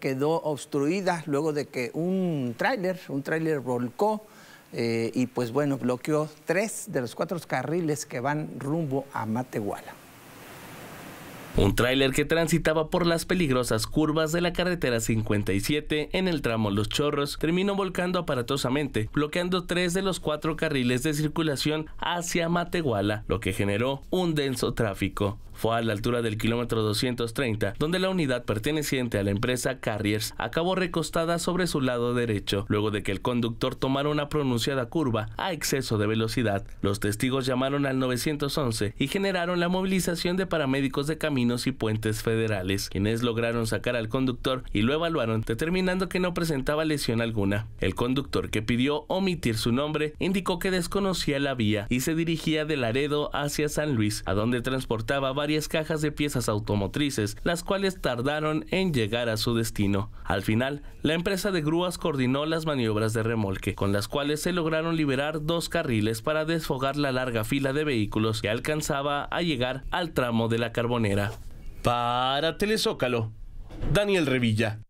quedó obstruida luego de que un tráiler, un tráiler volcó eh, y pues bueno, bloqueó tres de los cuatro carriles que van rumbo a Matehuala. Un tráiler que transitaba por las peligrosas curvas de la carretera 57 en el tramo Los Chorros terminó volcando aparatosamente, bloqueando tres de los cuatro carriles de circulación hacia Matehuala, lo que generó un denso tráfico fue a la altura del kilómetro 230, donde la unidad perteneciente a la empresa Carriers acabó recostada sobre su lado derecho, luego de que el conductor tomara una pronunciada curva a exceso de velocidad. Los testigos llamaron al 911 y generaron la movilización de paramédicos de caminos y puentes federales, quienes lograron sacar al conductor y lo evaluaron, determinando que no presentaba lesión alguna. El conductor, que pidió omitir su nombre, indicó que desconocía la vía y se dirigía de Laredo hacia San Luis, a donde transportaba varios varias cajas de piezas automotrices, las cuales tardaron en llegar a su destino. Al final, la empresa de grúas coordinó las maniobras de remolque, con las cuales se lograron liberar dos carriles para desfogar la larga fila de vehículos que alcanzaba a llegar al tramo de la carbonera. Para Telezócalo, Daniel Revilla.